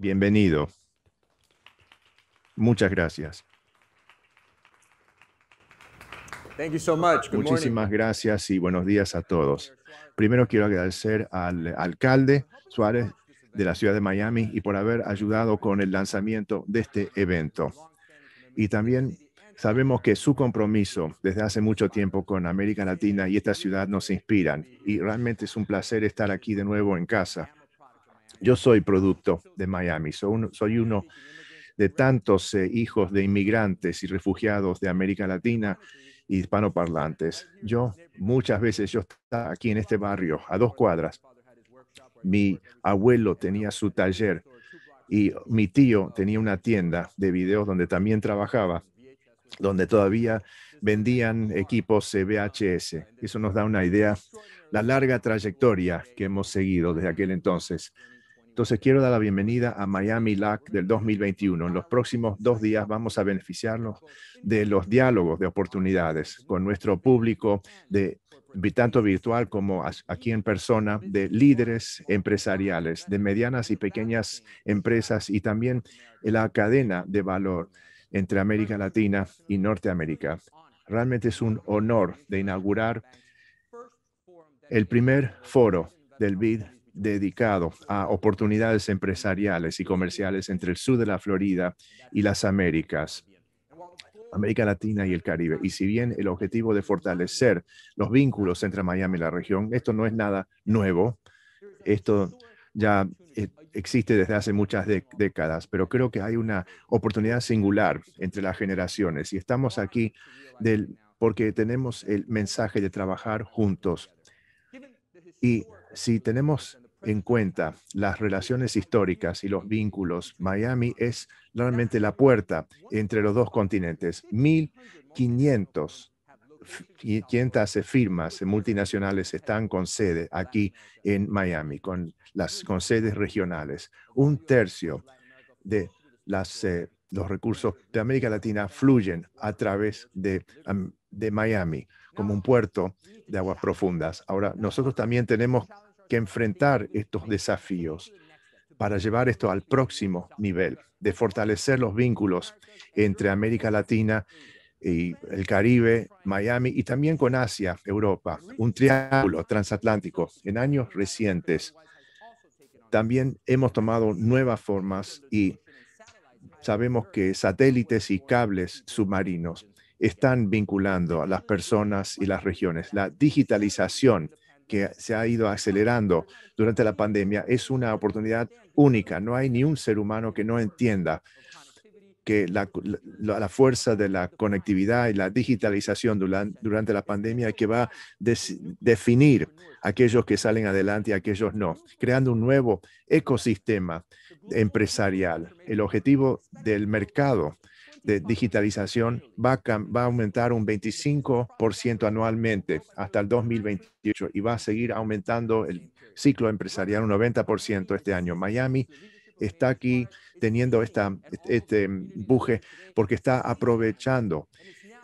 Bienvenido. Muchas gracias. Muchísimas gracias y buenos días a todos. Primero quiero agradecer al alcalde Suárez de la ciudad de Miami y por haber ayudado con el lanzamiento de este evento. Y también sabemos que su compromiso desde hace mucho tiempo con América Latina y esta ciudad nos inspiran. Y realmente es un placer estar aquí de nuevo en casa yo soy producto de Miami, soy uno, soy uno de tantos eh, hijos de inmigrantes y refugiados de América Latina y hispanoparlantes. Yo muchas veces, yo estaba aquí en este barrio, a dos cuadras. Mi abuelo tenía su taller y mi tío tenía una tienda de videos donde también trabajaba, donde todavía vendían equipos VHS. Eso nos da una idea, la larga trayectoria que hemos seguido desde aquel entonces. Entonces quiero dar la bienvenida a Miami LAC del 2021. En los próximos dos días vamos a beneficiarnos de los diálogos de oportunidades con nuestro público de tanto virtual como aquí en persona, de líderes empresariales, de medianas y pequeñas empresas y también la cadena de valor entre América Latina y Norteamérica. Realmente es un honor de inaugurar el primer foro del BID dedicado a oportunidades empresariales y comerciales entre el sur de la Florida y las Américas. América Latina y el Caribe. Y si bien el objetivo de fortalecer los vínculos entre Miami y la región, esto no es nada nuevo. Esto ya eh, existe desde hace muchas décadas, pero creo que hay una oportunidad singular entre las generaciones. Y estamos aquí del, porque tenemos el mensaje de trabajar juntos. Y si tenemos en cuenta las relaciones históricas y los vínculos, Miami es realmente la puerta entre los dos continentes. 1.500 firmas multinacionales están con sede aquí en Miami, con, las, con sedes regionales. Un tercio de las, eh, los recursos de América Latina fluyen a través de, de Miami como un puerto de aguas profundas. Ahora, nosotros también tenemos que enfrentar estos desafíos para llevar esto al próximo nivel, de fortalecer los vínculos entre América Latina y el Caribe, Miami y también con Asia, Europa, un triángulo transatlántico. En años recientes también hemos tomado nuevas formas y sabemos que satélites y cables submarinos están vinculando a las personas y las regiones. La digitalización que se ha ido acelerando durante la pandemia es una oportunidad única. No hay ni un ser humano que no entienda que la, fuerza de la conectividad y la digitalización durante, la pandemia que va a definir aquellos que salen adelante y aquellos no, creando un nuevo ecosistema empresarial. El objetivo del mercado de digitalización va a, va a aumentar un 25% anualmente hasta el 2028 y va a seguir aumentando el ciclo empresarial un 90% este año. Miami está aquí teniendo este buje porque está aprovechando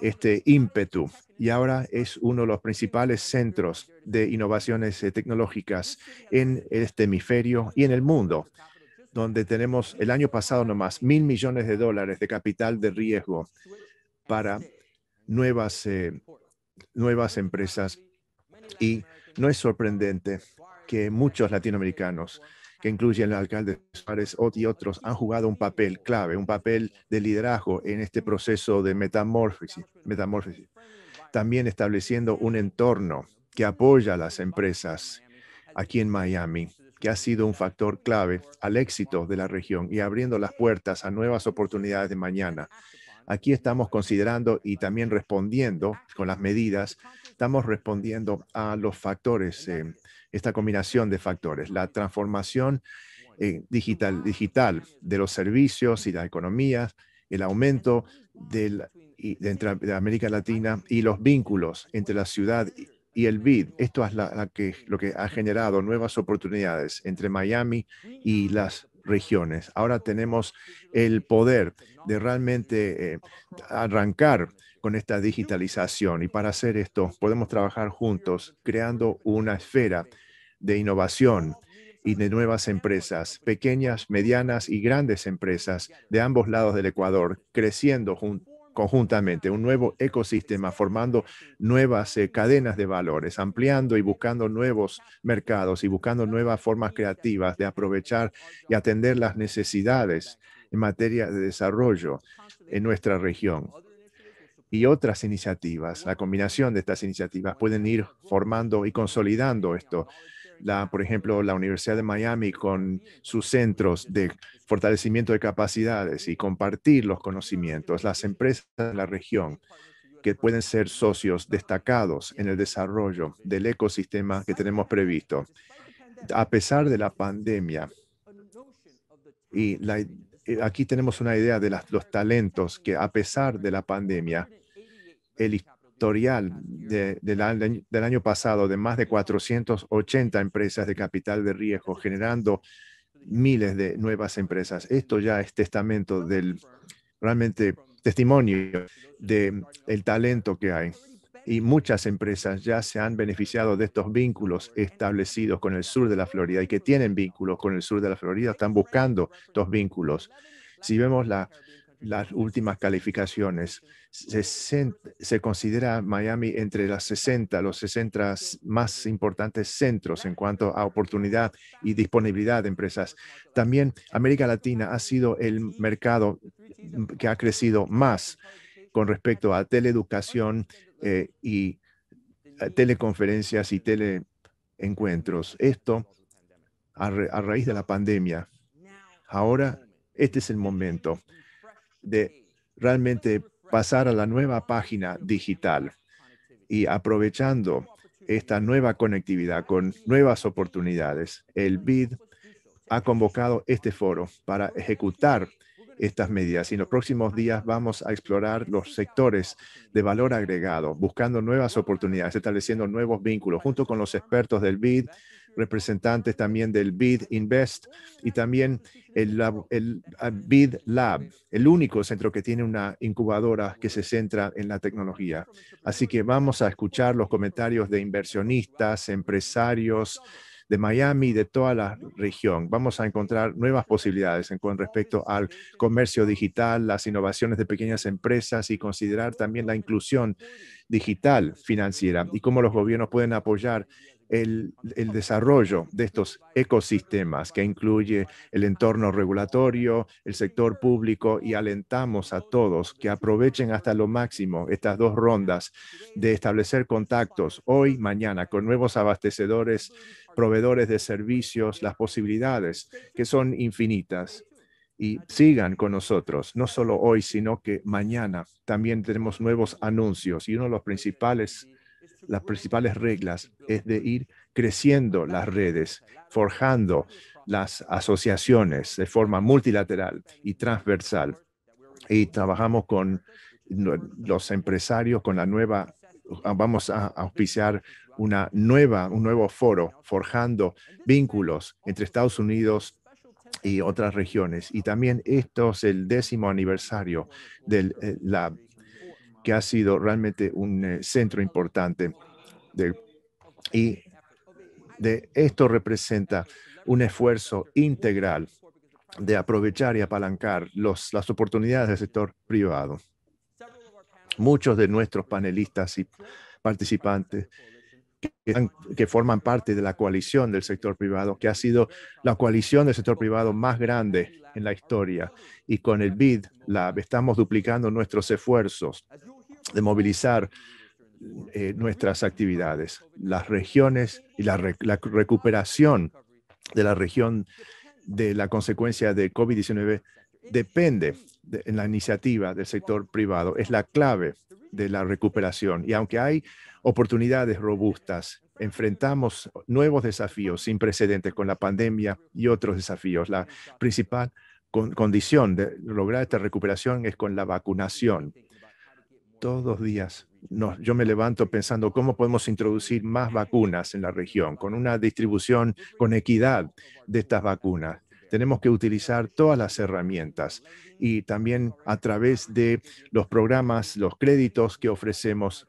este ímpetu y ahora es uno de los principales centros de innovaciones eh, tecnológicas en este hemisferio y en el mundo donde tenemos el año pasado nomás mil millones de dólares de capital de riesgo para nuevas, eh, nuevas empresas. Y no es sorprendente que muchos latinoamericanos, que incluyen el alcalde Suárez y otros, han jugado un papel clave, un papel de liderazgo en este proceso de metamorfosis. metamorfosis. También estableciendo un entorno que apoya a las empresas aquí en Miami que ha sido un factor clave al éxito de la región y abriendo las puertas a nuevas oportunidades de mañana. Aquí estamos considerando y también respondiendo con las medidas, estamos respondiendo a los factores, eh, esta combinación de factores, la transformación eh, digital, digital de los servicios y la economía el aumento del, de, América Latina y los vínculos entre la ciudad y el BID. Esto es la, que, lo que ha generado nuevas oportunidades entre Miami y las regiones. Ahora tenemos el poder de realmente eh, arrancar con esta digitalización y para hacer esto podemos trabajar juntos creando una esfera de innovación y de nuevas empresas, pequeñas, medianas y grandes empresas de ambos lados del Ecuador, creciendo juntos conjuntamente, un nuevo ecosistema, formando nuevas eh, cadenas de valores, ampliando y buscando nuevos mercados y buscando nuevas formas creativas de aprovechar y atender las necesidades en materia de desarrollo en nuestra región. Y otras iniciativas, la combinación de estas iniciativas pueden ir formando y consolidando esto la, por ejemplo, la Universidad de Miami con sus centros de fortalecimiento de capacidades y compartir los conocimientos, las empresas de la región que pueden ser socios destacados en el desarrollo del ecosistema que tenemos previsto. A pesar de la pandemia, y eh, aquí tenemos una idea de los talentos que a pesar de la pandemia, el, sectorial de, del año pasado de más de 480 empresas de capital de riesgo, generando miles de nuevas empresas. Esto ya es testamento del realmente testimonio de el talento que hay. Y muchas empresas ya se han beneficiado de estos vínculos establecidos con el sur de la Florida y que tienen vínculos con el sur de la Florida, están buscando estos vínculos. Si vemos la las últimas calificaciones. Se, se, considera Miami entre las 60, los 60 más importantes centros en cuanto a oportunidad y disponibilidad de empresas. También América Latina ha sido el mercado que ha crecido más con respecto a teleeducación eh, y eh, teleconferencias y teleencuentros. Esto a raíz de la pandemia. Ahora, este es el momento de realmente pasar a la nueva página digital y aprovechando esta nueva conectividad con nuevas oportunidades. El BID ha convocado este foro para ejecutar estas medidas y en los próximos días vamos a explorar los sectores de valor agregado, buscando nuevas oportunidades, estableciendo nuevos vínculos junto con los expertos del BID, representantes también del BID Invest y también el, ah, BID Lab, el único centro que tiene una incubadora que se centra en la tecnología. Así que vamos a escuchar los comentarios de inversionistas, empresarios de Miami y de toda la región. Vamos a encontrar nuevas posibilidades en, con respecto al comercio digital, las innovaciones de pequeñas empresas y considerar también la inclusión digital financiera y cómo los gobiernos pueden apoyar el, desarrollo de estos ecosistemas que incluye el entorno regulatorio, el sector público y alentamos a todos que aprovechen hasta lo máximo estas dos rondas de establecer contactos hoy, mañana con nuevos abastecedores, proveedores de servicios, las posibilidades que son infinitas y sigan con nosotros, no solo hoy, sino que mañana también tenemos nuevos anuncios y uno de los principales las principales reglas, es de ir creciendo las redes, forjando las asociaciones de forma multilateral y transversal. Y trabajamos con los empresarios, con la nueva, vamos a auspiciar una nueva, un nuevo foro, forjando vínculos entre Estados Unidos y otras regiones. Y también esto es el décimo aniversario de eh, la que ha sido realmente un eh, centro importante. y de esto representa un esfuerzo integral de aprovechar y apalancar los, las oportunidades del sector privado. Muchos de nuestros panelistas y participantes que, forman parte de la coalición del sector privado, que ha sido la coalición del sector privado más grande en la historia. Y con el BID, la, estamos duplicando nuestros esfuerzos de movilizar eh, nuestras actividades. Las regiones y la, recuperación de la región de la consecuencia de COVID-19 depende de, en la iniciativa del sector privado. Es la clave de la recuperación. Y aunque hay oportunidades robustas, enfrentamos nuevos desafíos sin precedentes con la pandemia y otros desafíos. La principal condición de lograr esta recuperación es con la vacunación todos los días yo me levanto pensando cómo podemos introducir más vacunas en la región, con una distribución con equidad de estas vacunas. Tenemos que utilizar todas las herramientas y también a través de los programas, los créditos que ofrecemos.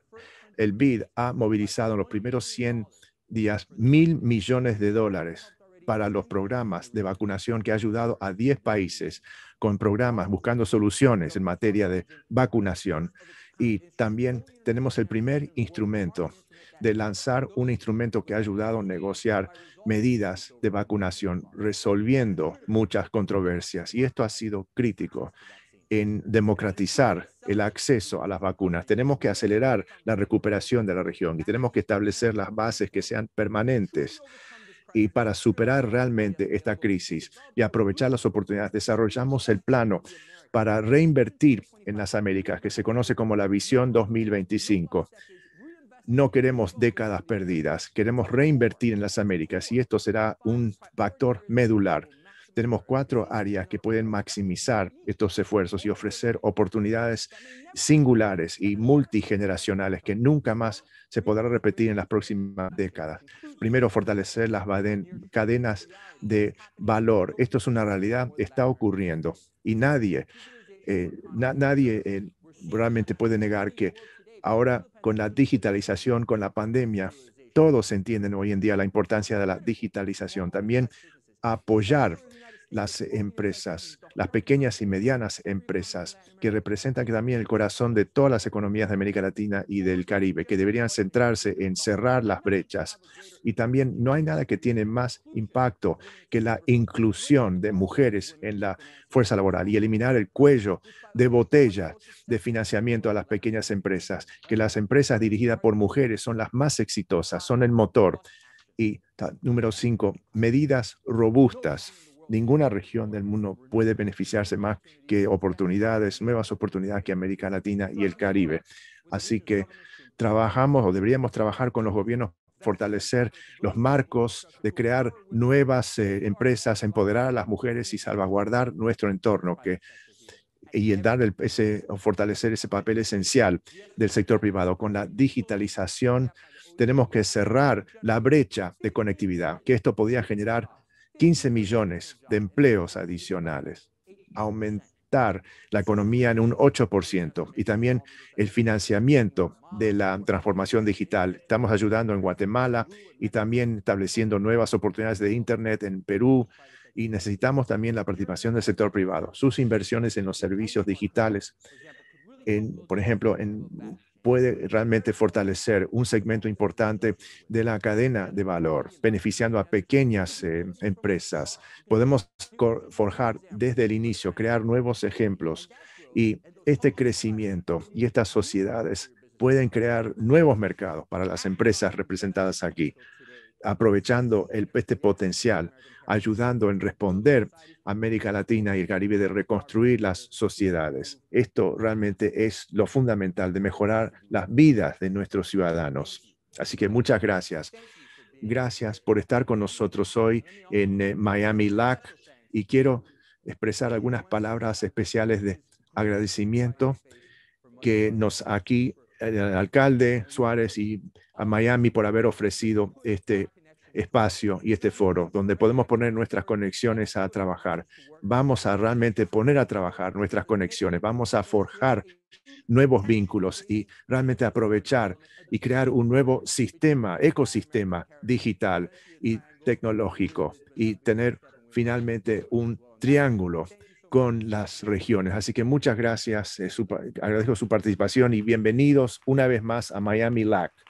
El BID ha movilizado en los primeros 100 días mil millones de dólares para los programas de vacunación que ha ayudado a 10 países con programas buscando soluciones en materia de vacunación. Y también tenemos el primer instrumento de lanzar un instrumento que ha ayudado a negociar medidas de vacunación, resolviendo muchas controversias. Y esto ha sido crítico en democratizar el acceso a las vacunas. Tenemos que acelerar la recuperación de la región y tenemos que establecer las bases que sean permanentes y para superar realmente esta crisis y aprovechar las oportunidades, desarrollamos el plano para reinvertir en las Américas, que se conoce como la Visión 2025 no queremos décadas perdidas, queremos reinvertir en las Américas y esto será un factor medular tenemos cuatro áreas que pueden maximizar estos esfuerzos y ofrecer oportunidades singulares y multigeneracionales que nunca más se podrá repetir en las próximas décadas. Primero, fortalecer las cadenas de valor. Esto es una realidad, está ocurriendo y nadie, eh, nadie eh, realmente puede negar que ahora con la digitalización, con la pandemia, todos entienden hoy en día la importancia de la digitalización. También apoyar las empresas, las pequeñas y medianas empresas, que representan también el corazón de todas las economías de América Latina y del Caribe, que deberían centrarse en cerrar las brechas. Y también no hay nada que tiene más impacto que la inclusión de mujeres en la fuerza laboral y eliminar el cuello de botella de financiamiento a las pequeñas empresas, que las empresas dirigidas por mujeres son las más exitosas, son el motor. Y número cinco, medidas robustas Ninguna región del mundo puede beneficiarse más que oportunidades, nuevas oportunidades que América Latina y el Caribe. Así que trabajamos o deberíamos trabajar con los gobiernos fortalecer los marcos, de crear nuevas eh, empresas, empoderar a las mujeres y salvaguardar nuestro entorno, que y el dar el, ese, fortalecer ese papel esencial del sector privado. Con la digitalización tenemos que cerrar la brecha de conectividad, que esto podría generar 15 millones de empleos adicionales, aumentar la economía en un 8% y también el financiamiento de la transformación digital. Estamos ayudando en Guatemala y también estableciendo nuevas oportunidades de Internet en Perú y necesitamos también la participación del sector privado, sus inversiones en los servicios digitales, en, por ejemplo, en puede realmente fortalecer un segmento importante de la cadena de valor, beneficiando a pequeñas eh, empresas. Podemos forjar desde el inicio, crear nuevos ejemplos y este crecimiento y estas sociedades pueden crear nuevos mercados para las empresas representadas aquí aprovechando el, este potencial, ayudando en responder a América Latina y el Caribe de reconstruir las sociedades. Esto realmente es lo fundamental de mejorar las vidas de nuestros ciudadanos. Así que muchas gracias. Gracias por estar con nosotros hoy en eh, Miami LAC y quiero expresar algunas palabras especiales de agradecimiento que nos aquí al alcalde Suárez y a Miami por haber ofrecido este espacio y este foro donde podemos poner nuestras conexiones a trabajar. Vamos a realmente poner a trabajar nuestras conexiones, vamos a forjar nuevos vínculos y realmente aprovechar y crear un nuevo sistema, ecosistema digital y tecnológico y tener finalmente un triángulo con las regiones. Así que muchas gracias, eh, agradezco su participación y bienvenidos una vez más a Miami LAC.